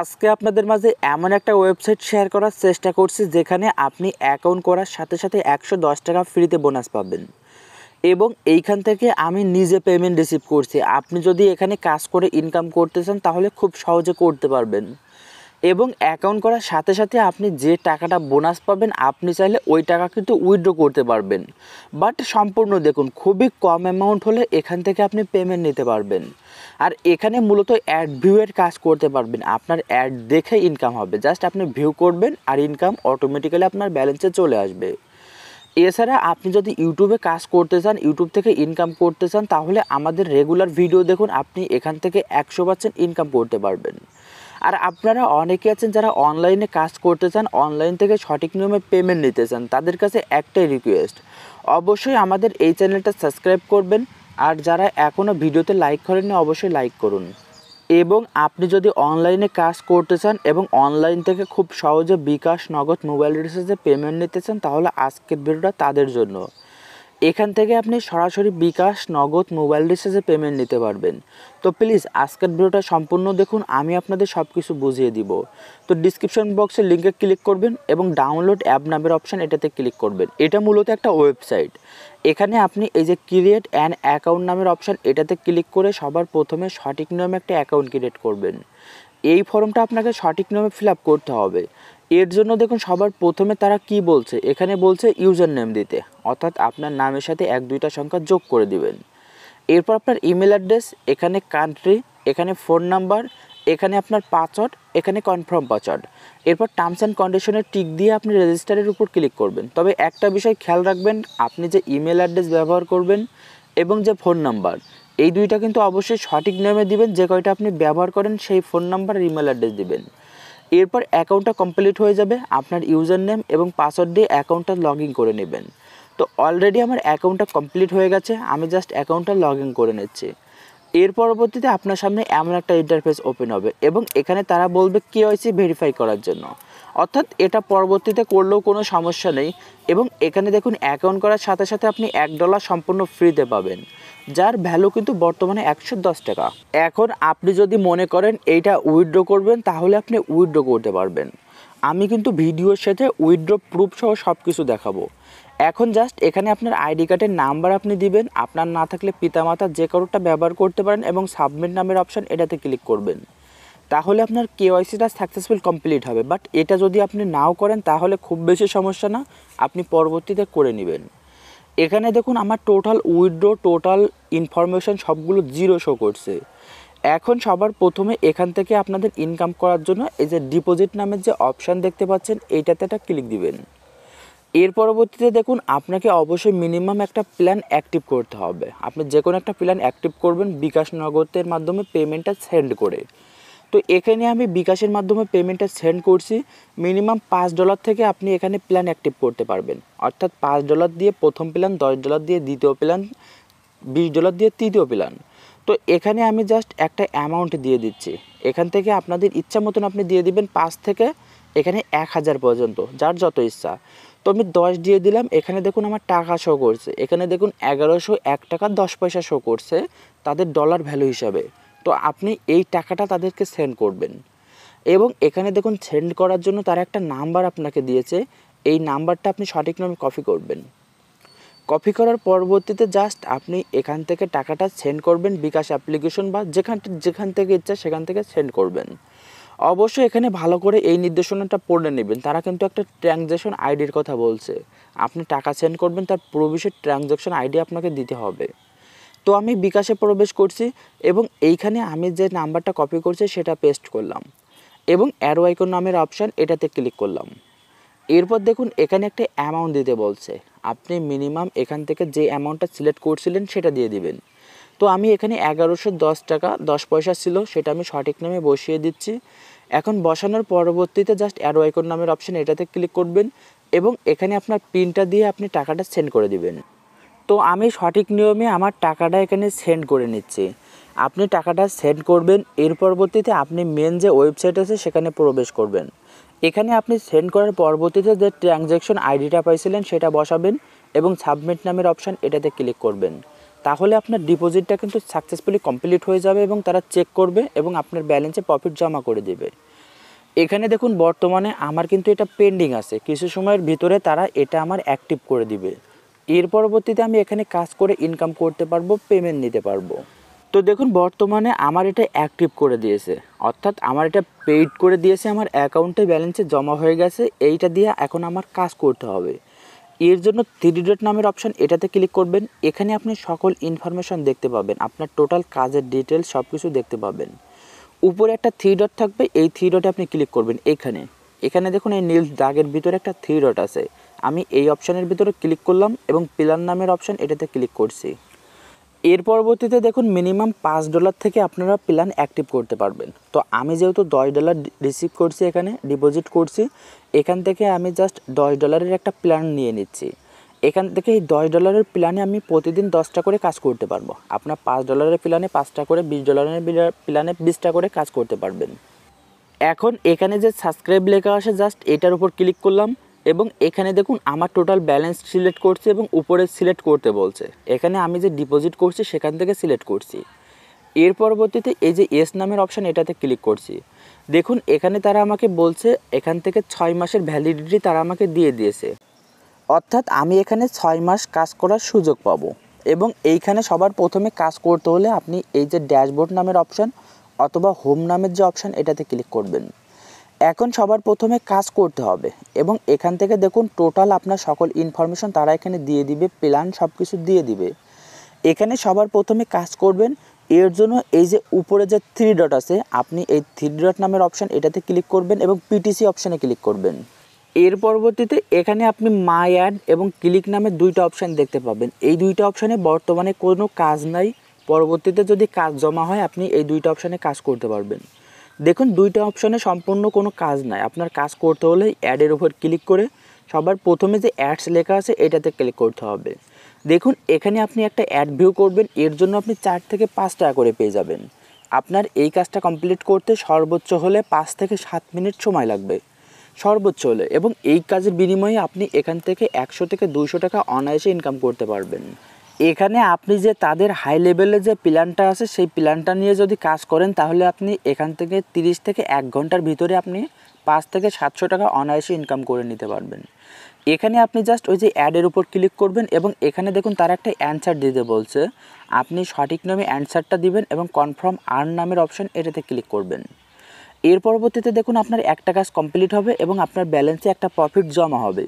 আজকে আপনাদের মাঝে এমন একটা ওয়েবসাইট শেয়ার করার চেষ্টা করছি যেখানে আপনি অ্যাকাউন্ট করার সাথে সাথে একশো দশ টাকা ফ্রিতে বোনাস পাবেন এবং এইখান থেকে আমি নিজে পেমেন্ট রিসিভ করছি আপনি যদি এখানে কাজ করে ইনকাম করতে চান তাহলে খুব সহজে করতে পারবেন এবং অ্যাকাউন্ট করার সাথে সাথে আপনি যে টাকাটা বোনাস পাবেন আপনি চাইলে ওই টাকা কিন্তু উইথড্র করতে পারবেন বাট সম্পূর্ণ দেখুন খুবই কম অ্যামাউন্ট হলে এখান থেকে আপনি পেমেন্ট নিতে পারবেন আর এখানে মূলত অ্যাড ভিউয়ের কাজ করতে পারবেন আপনার অ্যাড দেখে ইনকাম হবে জাস্ট আপনি ভিউ করবেন আর ইনকাম অটোমেটিক্যালি আপনার ব্যালেন্সে চলে আসবে এছাড়া আপনি যদি ইউটিউবে কাজ করতে চান ইউটিউব থেকে ইনকাম করতে চান তাহলে আমাদের রেগুলার ভিডিও দেখুন আপনি এখান থেকে একশো পার্সেন্ট ইনকাম করতে পারবেন আর আপনারা অনেকে আছেন যারা অনলাইনে কাজ করতে চান অনলাইন থেকে সঠিক নিয়মে পেমেন্ট নিতে চান তাদের কাছে একটাই রিকোয়েস্ট অবশ্যই আমাদের এই চ্যানেলটা সাবস্ক্রাইব করবেন আর যারা এখনও ভিডিওতে লাইক করেননি অবশ্যই লাইক করুন এবং আপনি যদি অনলাইনে কাজ করতে চান এবং অনলাইন থেকে খুব সহজে বিকাশ নগদ মোবাইল রিচার্জে পেমেন্ট নিতে চান তাহলে আজকের ভিডিওটা তাদের জন্য এখান থেকে আপনি সরাসরি বিকাশ নগদ মোবাইল রিচার্জে পেমেন্ট নিতে পারবেন তো প্লিজ আজকের ভিডিওটা সম্পূর্ণ দেখুন আমি আপনাদের সব কিছু বুঝিয়ে দিব তো ডিসক্রিপশন বক্সে লিঙ্কে ক্লিক করবেন এবং ডাউনলোড অ্যাপ নামের অপশান এটাতে ক্লিক করবেন এটা মূলত একটা ওয়েবসাইট এখানে আপনি এই যে ক্রিয়েট অ্যান্ড অ্যাকাউন্ট নামের অপশান এটাতে ক্লিক করে সবার প্রথমে সঠিক নিয়মে একটা অ্যাকাউন্ট ক্রিয়েট করবেন এই ফর্মটা আপনাকে সঠিক নিয়মে ফিল করতে হবে এর জন্য দেখুন সবার প্রথমে তারা কি বলছে এখানে বলছে ইউজার নেম দিতে অর্থাৎ আপনার নামের সাথে এক দুইটা সংখ্যা যোগ করে দিবেন এরপর আপনার ইমেল অ্যাড্রেস এখানে কান্ট্রি এখানে ফোন নাম্বার এখানে আপনার পাসওয়ার্ড এখানে কনফার্ম পাসওয়ার্ড এরপর টার্মস অ্যান্ড কন্ডিশনের টিক দিয়ে আপনি রেজিস্টারের উপর ক্লিক করবেন তবে একটা বিষয় খেয়াল রাখবেন আপনি যে ইমেল অ্যাড্রেস ব্যবহার করবেন এবং যে ফোন নাম্বার এই দুইটা কিন্তু অবশ্যই সঠিক নিয়মে দিবেন যে কয়টা আপনি ব্যবহার করেন সেই ফোন নাম্বার আর ইমেল অ্যাড্রেস দিবেন এরপর অ্যাকাউন্টটা কমপ্লিট হয়ে যাবে আপনার ইউজার নেম এবং পাসওয়ার্ড দিয়ে অ্যাকাউন্টটা লগ করে নেবেন তো অলরেডি আমার অ্যাকাউন্টটা কমপ্লিট হয়ে গেছে আমি জাস্ট অ্যাকাউন্টটা লগ করে নিচ্ছি এর পরবর্তীতে আপনার সামনে এমন একটা ইন্টারফেস ওপেন হবে এবং এখানে তারা বলবে কে ওয়াইসি ভেরিফাই করার জন্য অর্থাৎ এটা পরবর্তীতে করলেও কোনো সমস্যা নেই এবং এখানে দেখুন অ্যাকাউন্ট করার সাথে সাথে আপনি এক ডলার সম্পূর্ণ ফ্রিতে পাবেন যার ভ্যালু কিন্তু বর্তমানে একশো দশ টাকা এখন আপনি যদি মনে করেন এইটা উইথড্র করবেন তাহলে আপনি উইথড্র করতে পারবেন আমি কিন্তু ভিডিওর সাথে উইথড্র প্রুফ সহ সব কিছু দেখাবো এখন জাস্ট এখানে আপনার আইডি কার্ডের নাম্বার আপনি দিবেন আপনার না থাকলে পিতামাতা যে কারোরটা ব্যবহার করতে পারেন এবং সাবমিট নামের অপশান এটাতে ক্লিক করবেন তাহলে আপনার কেওয়াইসিটা সাকসেসফুল কমপ্লিট হবে বাট এটা যদি আপনি নাও করেন তাহলে খুব বেশি সমস্যা না আপনি পরবর্তীতে করে নেবেন এখানে দেখুন আমার টোটাল উইড্রো টোটাল ইনফরমেশান সবগুলো জিরো শো করছে এখন সবার প্রথমে এখান থেকে আপনাদের ইনকাম করার জন্য এই যে ডিপোজিট নামের যে অপশান দেখতে পাচ্ছেন এইটাতে একটা ক্লিক দিবেন এর পরবর্তীতে দেখুন আপনাকে অবশ্যই মিনিমাম একটা প্ল্যান অ্যাক্টিভ করতে হবে আপনি যে কোনো একটা প্ল্যান অ্যাক্টিভ করবেন বিকাশ নগদের মাধ্যমে পেমেন্টটা সেন্ড করে তো এখানে আমি বিকাশের মাধ্যমে পেমেন্টটা সেন্ড করছি মিনিমাম পাঁচ ডলার থেকে আপনি এখানে প্ল্যান অ্যাক্টিভ করতে পারবেন অর্থাৎ পাঁচ ডলার দিয়ে প্রথম প্ল্যান দশ ডলার দিয়ে দ্বিতীয় প্ল্যান বিশ ডলার দিয়ে তৃতীয় প্ল্যান তো এখানে আমি জাস্ট একটা অ্যামাউন্ট দিয়ে দিচ্ছি এখান থেকে আপনাদের ইচ্ছা মতন আপনি দিয়ে দিবেন পাঁচ থেকে এখানে এক হাজার পর্যন্ত যার যত ইচ্ছা তো আমি দশ দিয়ে দিলাম এখানে দেখুন আমার টাকা শো করছে এখানে দেখুন এগারোশো এক টাকা দশ পয়সা শো করছে তাদের ডলার ভ্যালু হিসাবে তো আপনি এই টাকাটা তাদেরকে সেন্ড করবেন এবং এখানে দেখুন সেন্ড করার জন্য তার একটা নাম্বার আপনাকে দিয়েছে এই নাম্বারটা আপনি সঠিক নামে কপি করবেন কপি করার পরবর্তীতে জাস্ট আপনি এখান থেকে টাকাটা সেন্ড করবেন বিকাশ অ্যাপ্লিকেশন বা যেখান যেখান থেকে ইচ্ছা সেখান থেকে সেন্ড করবেন অবশ্যই এখানে ভালো করে এই নির্দেশনাটা পড়ে নেবেন তারা কিন্তু একটা ট্রানজ্যাকশন আইডির কথা বলছে আপনি টাকা সেন্ড করবেন তার প্রবিশের ট্রানজ্যাকশন আইডি আপনাকে দিতে হবে তো আমি বিকাশে প্রবেশ করছি এবং এইখানে আমি যে নাম্বারটা কপি করছি সেটা পেস্ট করলাম এবং অ্যারো আইকন নামের অপশান এটাতে ক্লিক করলাম এরপর দেখুন এখানে একটা অ্যামাউন্ট দিতে বলছে আপনি মিনিমাম এখান থেকে যে অ্যামাউন্টটা সিলেক্ট করছিলেন সেটা দিয়ে দিবেন তো আমি এখানে এগারোশো দশ টাকা দশ পয়সা ছিল সেটা আমি সঠিক নামে বসিয়ে দিচ্ছি এখন বসানোর পরবর্তীতে জাস্ট অ্যারো আইকন নামের অপশান এটাতে ক্লিক করবেন এবং এখানে আপনার পিনটা দিয়ে আপনি টাকাটা সেন্ড করে দিবেন তো আমি সঠিক নিয়মে আমার টাকাটা এখানে সেন্ড করে নিচ্ছি আপনি টাকাটা সেন্ড করবেন এর পরবর্তীতে আপনি মেন যে ওয়েবসাইট আছে সেখানে প্রবেশ করবেন এখানে আপনি সেন্ড করার পরবর্তীতে যে ট্রানজ্যাকশন আইডিটা পাইছিলেন সেটা বসাবেন এবং সাবমিট নামের অপশান এটাতে ক্লিক করবেন তাহলে আপনার ডিপোজিটটা কিন্তু সাকসেসফুলি কমপ্লিট হয়ে যাবে এবং তারা চেক করবে এবং আপনার ব্যালেন্সে প্রফিট জমা করে দেবে এখানে দেখুন বর্তমানে আমার কিন্তু এটা পেন্ডিং আছে কিছু সময়ের ভিতরে তারা এটা আমার অ্যাক্টিভ করে দিবে এর পরবর্তীতে আমি এখানে কাজ করে ইনকাম করতে পারবো পেমেন্ট নিতে পারবো তো দেখুন বর্তমানে আমার এটা অ্যাক্টিভ করে দিয়েছে অর্থাৎ আমার এটা পেইড করে দিয়েছে আমার অ্যাকাউন্টে ব্যালেন্সে জমা হয়ে গেছে এইটা দিয়ে এখন আমার কাজ করতে হবে এর জন্য থ্রি ডট নামের অপশান এটাতে ক্লিক করবেন এখানে আপনি সকল ইনফরমেশন দেখতে পাবেন আপনার টোটাল কাজের ডিটেলস সব কিছু দেখতে পাবেন উপরে একটা থ্রি ডট থাকবে এই থ্রি ডটে আপনি ক্লিক করবেন এখানে এখানে দেখুন এই নীল দাগের ভিতরে একটা থ্রি ডট আছে আমি এই অপশানের ভিতরে ক্লিক করলাম এবং পিলার নামের অপশান এটাতে ক্লিক করছি এর পরবর্তীতে দেখুন মিনিমাম পাঁচ ডলার থেকে আপনারা প্ল্যান অ্যাক্টিভ করতে পারবেন তো আমি যেহেতু দশ ডলার রিসিভ করছি এখানে ডিপোজিট করছি এখান থেকে আমি জাস্ট দশ ডলারের একটা প্ল্যান নিয়ে নিচ্ছি এখান থেকে এই দশ ডলারের প্ল্যানে আমি প্রতিদিন দশটা করে কাজ করতে পারবো আপনার পাঁচ ডলারের প্ল্যানে পাঁচটা করে বিশ ডলারের প্ল্যানে বিশটা করে কাজ করতে পারবেন এখন এখানে যে সাবস্ক্রাইব লেখা আসে জাস্ট এটার উপর ক্লিক করলাম এবং এখানে দেখুন আমার টোটাল ব্যালেন্স সিলেক্ট করছে এবং উপরে সিলেক্ট করতে বলছে এখানে আমি যে ডিপোজিট করছি সেখান থেকে সিলেক্ট করছি এর পরবর্তীতে এই যে এস নামের অপশান এটাতে ক্লিক করছি দেখুন এখানে তারা আমাকে বলছে এখান থেকে ছয় মাসের ভ্যালিডিটি তারা আমাকে দিয়ে দিয়েছে অর্থাৎ আমি এখানে ছয় মাস কাজ করার সুযোগ পাব এবং এইখানে সবার প্রথমে কাজ করতে হলে আপনি এই যে ড্যাশবোর্ড নামের অপশান অথবা হোম নামের যে অপশান এটাতে ক্লিক করবেন এখন সবার প্রথমে কাজ করতে হবে এবং এখান থেকে দেখুন টোটাল আপনার সকল ইনফরমেশন তারা এখানে দিয়ে দিবে প্ল্যান সব কিছু দিয়ে দিবে এখানে সবার প্রথমে কাজ করবেন এর জন্য এই যে উপরে যে থ্রি ডট আছে আপনি এই থ্রি ডট নামের অপশান এটাতে ক্লিক করবেন এবং পিটিসি অপশানে ক্লিক করবেন এর পরবর্তীতে এখানে আপনি মাই অ্যাড এবং ক্লিক নামে দুইটা অপশান দেখতে পাবেন এই দুইটা অপশানে বর্তমানে কোনো কাজ নাই পরবর্তীতে যদি কাজ জমা হয় আপনি এই দুইটা অপশানে কাজ করতে পারবেন দেখুন দুইটা অপশানে সম্পূর্ণ কোনো কাজ নাই আপনার কাজ করতে হলে অ্যাডের উপর ক্লিক করে সবার প্রথমে যে অ্যাডস লেখা আছে এটাতে ক্লিক করতে হবে দেখুন এখানে আপনি একটা অ্যাড ভিউ করবেন এর জন্য আপনি চার থেকে পাঁচ টাকা করে পেয়ে যাবেন আপনার এই কাজটা কমপ্লিট করতে সর্বোচ্চ হলে পাঁচ থেকে সাত মিনিট সময় লাগবে সর্বোচ্চ হলে এবং এই কাজের বিনিময়ে আপনি এখান থেকে একশো থেকে দুইশো টাকা অনায়াসে ইনকাম করতে পারবেন এখানে আপনি যে তাদের হাই লেভেলে যে প্ল্যানটা আছে সেই প্ল্যানটা নিয়ে যদি কাজ করেন তাহলে আপনি এখান থেকে 30 থেকে এক ঘন্টার ভিতরে আপনি পাঁচ থেকে সাতশো টাকা অনায়াসে ইনকাম করে নিতে পারবেন এখানে আপনি জাস্ট ওই যে অ্যাডের উপর ক্লিক করবেন এবং এখানে দেখুন তার একটা অ্যান্সার দিতে বলছে আপনি সঠিক নামে অ্যান্সারটা দিবেন এবং কনফার্ম আর্ন নামের অপশন এটাতে ক্লিক করবেন এর পরবর্তীতে দেখুন আপনার একটা কাজ কমপ্লিট হবে এবং আপনার ব্যালেন্সে একটা প্রফিট জমা হবে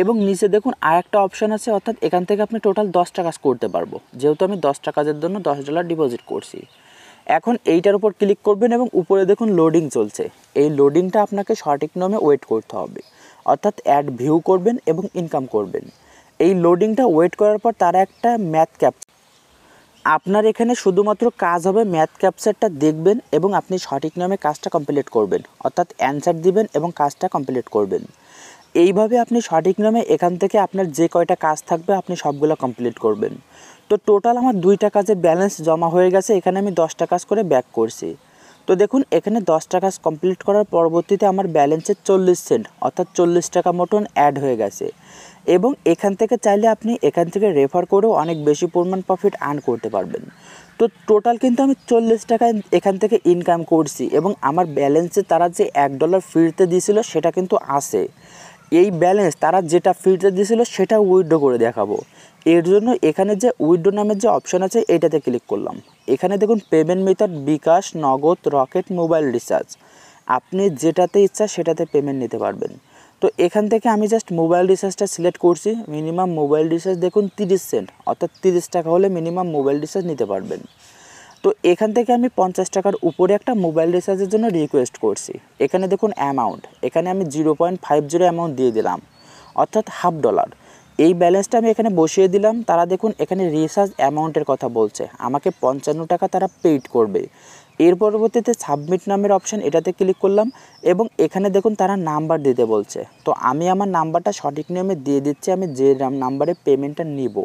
এবং নিচে দেখুন আর একটা অপশান আছে অর্থাৎ এখান থেকে আপনি টোটাল দশটা কাজ করতে পারবো যেহেতু আমি দশটা কাজের জন্য দশ ডলার ডিপোজিট করছি এখন এইটার উপর ক্লিক করবেন এবং উপরে দেখুন লোডিং চলছে এই লোডিংটা আপনাকে সঠিক নামে ওয়েট করতে হবে অর্থাৎ অ্যাড ভিউ করবেন এবং ইনকাম করবেন এই লোডিংটা ওয়েট করার পর তারা একটা ম্যাথ ক্যাপ আপনার এখানে শুধুমাত্র কাজ হবে ম্যাথ ক্যাপচারটা দেখবেন এবং আপনি সঠিক নামে কাজটা কমপ্লিট করবেন অর্থাৎ অ্যান্সার দিবেন এবং কাজটা কমপ্লিট করবেন এইভাবে আপনি সঠিক নামে এখান থেকে আপনার যে কয়টা কাজ থাকবে আপনি সবগুলো কমপ্লিট করবেন তো টোটাল আমার দুইটা কাজে ব্যালেন্স জমা হয়ে গেছে এখানে আমি দশটা কাজ করে ব্যাক করছি তো দেখুন এখানে দশটা কাজ কমপ্লিট করার পরবর্তীতে আমার ব্যালেন্সের চল্লিশ সেন্ট অর্থাৎ চল্লিশ টাকা মতন অ্যাড হয়ে গেছে এবং এখান থেকে চাইলে আপনি এখান থেকে রেফার করেও অনেক বেশি পরিমাণ প্রফিট আর্ন করতে পারবেন তো টোটাল কিন্তু আমি চল্লিশ টাকা এখান থেকে ইনকাম করছি এবং আমার ব্যালেন্সে তারা যে এক ডলার ফিরতে দিয়েছিল সেটা কিন্তু আসে এই ব্যালেন্স তারা যেটা ফ্রিতে দিয়েছিল সেটা উইড্রো করে দেখাবো এর জন্য এখানে যে উইড্রো নামের যে অপশান আছে এটাতে ক্লিক করলাম এখানে দেখুন পেমেন্ট মেথড বিকাশ নগদ রকেট মোবাইল রিচার্জ আপনি যেটাতে ইচ্ছা সেটাতে পেমেন্ট নিতে পারবেন তো এখান থেকে আমি জাস্ট মোবাইল রিচার্জটা সিলেক্ট করছি মিনিমাম মোবাইল রিচার্জ দেখুন তিরিশ সেন্ট অর্থাৎ তিরিশ টাকা হলে মিনিমাম মোবাইল রিচার্জ নিতে পারবেন তো এখান থেকে আমি পঞ্চাশ টাকার উপরে একটা মোবাইল রিচার্জের জন্য রিকোয়েস্ট করছি এখানে দেখুন অ্যামাউন্ট এখানে আমি zero point five zero amount দিয়ে দিলাম অর্থাৎ হাফ ডলার এই ব্যালেন্সটা আমি এখানে বসিয়ে দিলাম তারা দেখুন এখানে রিচার্জ অ্যামাউন্টের কথা বলছে আমাকে পঞ্চান্ন টাকা তারা পেইড করবে এর পরবর্তীতে সাবমিট নামের অপশান এটাতে ক্লিক করলাম এবং এখানে দেখুন তারা নাম্বার দিতে বলছে তো আমি আমার নাম্বারটা সঠিক নিয়মে দিয়ে দিচ্ছি আমি যে নাম্বারে পেমেন্টটা নিব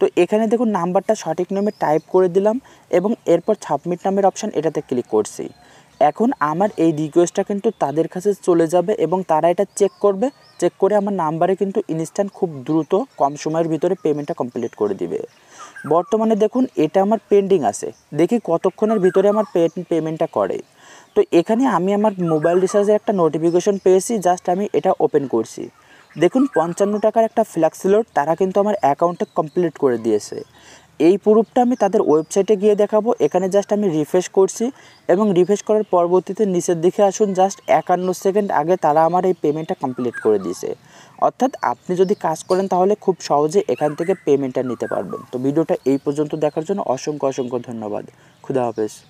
তো এখানে দেখুন নাম্বারটা সঠিক নামে টাইপ করে দিলাম এবং এরপর সাবমিট নামের অপশান এটাতে ক্লিক করছি এখন আমার এই রিকোয়েস্টটা কিন্তু তাদের কাছে চলে যাবে এবং তারা এটা চেক করবে চেক করে আমার নাম্বারে কিন্তু ইনস্ট্যান্ট খুব দ্রুত কম সময়ের ভিতরে পেমেন্টটা কমপ্লিট করে দিবে বর্তমানে দেখুন এটা আমার পেন্ডিং আছে দেখি কতক্ষণের ভিতরে আমার পেমেন্টটা করে তো এখানে আমি আমার মোবাইল রিচার্জের একটা নোটিফিকেশন পেয়েছি জাস্ট আমি এটা ওপেন করছি দেখুন পঞ্চান্ন টাকার একটা ফ্ল্যাক্সিলোড তারা কিন্তু আমার অ্যাকাউন্টে কমপ্লিট করে দিয়েছে এই প্রুফটা আমি তাদের ওয়েবসাইটে গিয়ে দেখাবো এখানে জাস্ট আমি রিফ্রেশ করছি এবং রিফ্রেশ করার পরবর্তীতে নিচের দিকে আসুন জাস্ট একান্ন সেকেন্ড আগে তারা আমার এই পেমেন্টটা কমপ্লিট করে দিয়েছে অর্থাৎ আপনি যদি কাজ করেন তাহলে খুব সহজে এখান থেকে পেমেন্টটা নিতে পারবেন তো ভিডিওটা এই পর্যন্ত দেখার জন্য অসংখ্য অসংখ্য ধন্যবাদ খুদা হাফেজ